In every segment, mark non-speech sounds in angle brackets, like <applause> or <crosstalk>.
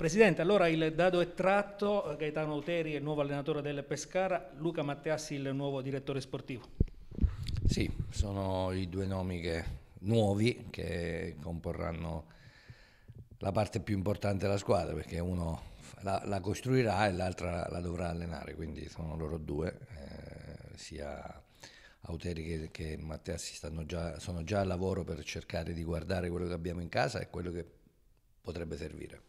Presidente, allora il dado è tratto, eh, Gaetano Uteri è il nuovo allenatore del Pescara, Luca Matteassi il nuovo direttore sportivo. Sì, sono i due nomi che, nuovi che comporranno la parte più importante della squadra perché uno la, la costruirà e l'altra la dovrà allenare, quindi sono loro due, eh, sia Auteri che, che Matteassi già, sono già al lavoro per cercare di guardare quello che abbiamo in casa e quello che potrebbe servire.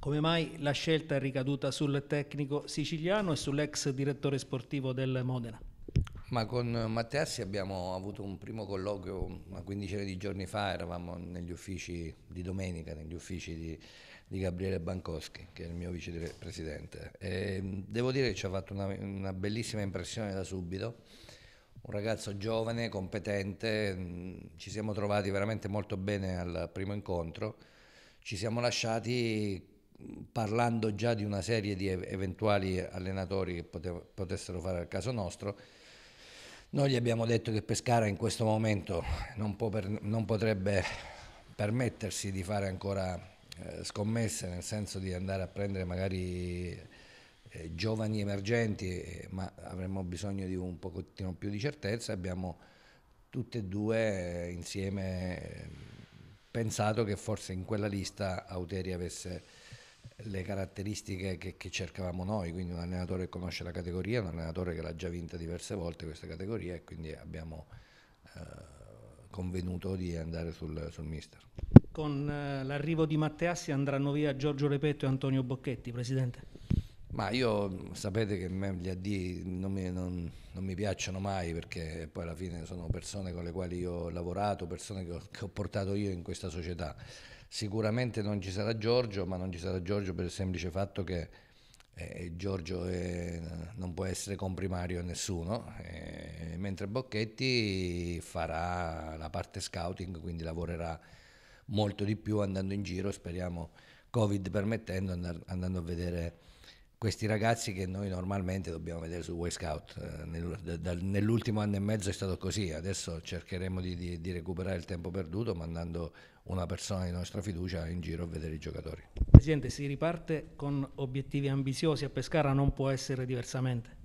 Come mai la scelta è ricaduta sul tecnico siciliano e sull'ex direttore sportivo del Modena? Ma con Matteassi abbiamo avuto un primo colloquio una quindicina di giorni fa, eravamo negli uffici di domenica, negli uffici di, di Gabriele Bancoschi, che è il mio vicepresidente. E devo dire che ci ha fatto una, una bellissima impressione da subito, un ragazzo giovane, competente, ci siamo trovati veramente molto bene al primo incontro, ci siamo lasciati parlando già di una serie di eventuali allenatori che potessero fare al caso nostro. Noi gli abbiamo detto che Pescara in questo momento non, per- non potrebbe permettersi di fare ancora eh, scommesse, nel senso di andare a prendere magari eh, giovani emergenti, eh, ma avremmo bisogno di un pochettino più di certezza. Abbiamo tutte e due eh, insieme eh, pensato che forse in quella lista Auteri avesse le caratteristiche che, che, cercavamo noi, quindi un allenatore che conosce la categoria, un allenatore che l'ha già vinta diverse volte questa categoria e quindi abbiamo eh, convenuto di andare sul, sul mister. Con eh, l'arrivo di Matteassi andranno via Giorgio Repetto e Antonio Bocchetti, Presidente? Ma io mm, sapete che gli AD non mi, non, non mi, piacciono mai perché poi alla fine sono persone con le quali io ho lavorato, persone che ho, che ho, portato io in questa società. Sicuramente non ci sarà Giorgio, ma non ci sarà Giorgio per il semplice fatto che eh, eh Giorgio è, non può essere comprimario a nessuno, eh, mentre Bocchetti farà la parte scouting, quindi lavorerà molto di più andando in giro, speriamo Covid permettendo, andando a vedere questi ragazzi che noi normalmente dobbiamo vedere su Way Scout. Eh, nell'ultimo anno e mezzo è stato così, adesso cercheremo di, di, di, recuperare il tempo perduto mandando una persona di nostra fiducia in giro a vedere i giocatori. Presidente, si riparte con obiettivi ambiziosi a Pescara, non può essere diversamente.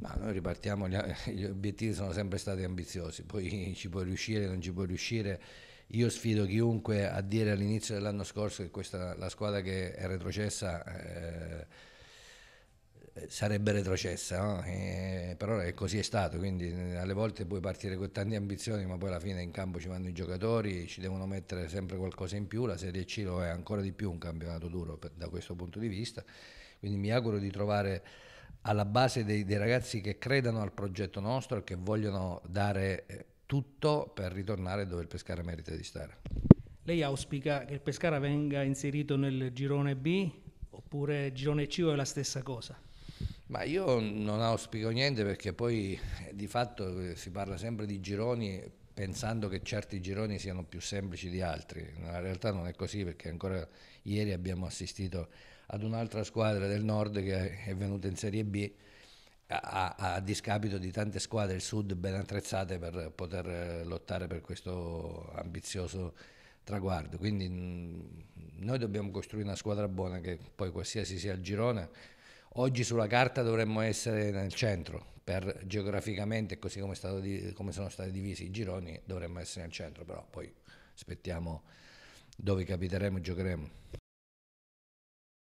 No, noi ripartiamo, <laughs> gli obiettivi sono sempre stati ambiziosi, poi <laughs> ci può riuscire, non ci può riuscire. Io sfido chiunque a dire all'inizio dell'anno scorso che questa, la squadra che è retrocessa eh, sarebbe retrocessa, no? e, eh, però è così è stato, quindi eh, alle volte puoi partire con tante ambizioni, ma poi alla fine in campo ci vanno i giocatori, ci devono mettere sempre qualcosa in più, la Serie C lo è ancora di più un campionato duro per, da questo punto di vista, quindi mi auguro di trovare alla base dei, dei ragazzi che credano al progetto nostro e che vogliono dare eh, tutto per ritornare dove il Pescara merita di stare. Lei auspica che il Pescara venga inserito nel girone B oppure girone C o è la stessa cosa? Ma io non auspico niente perché poi eh, di fatto eh, si parla sempre di gironi pensando che certi gironi siano più semplici di altri. In realtà non è così perché ancora ieri abbiamo assistito ad un'altra squadra del nord che è venuta in Serie B a, a, a discapito di tante squadre del sud ben attrezzate per poter eh, lottare per questo ambizioso traguardo. Quindi mm, noi dobbiamo costruire una squadra buona che poi qualsiasi sia il girone Oggi sulla carta dovremmo essere nel centro, per geograficamente, così come, di, come, sono stati divisi i gironi, dovremmo essere nel centro, però poi aspettiamo dove capiteremo e giocheremo.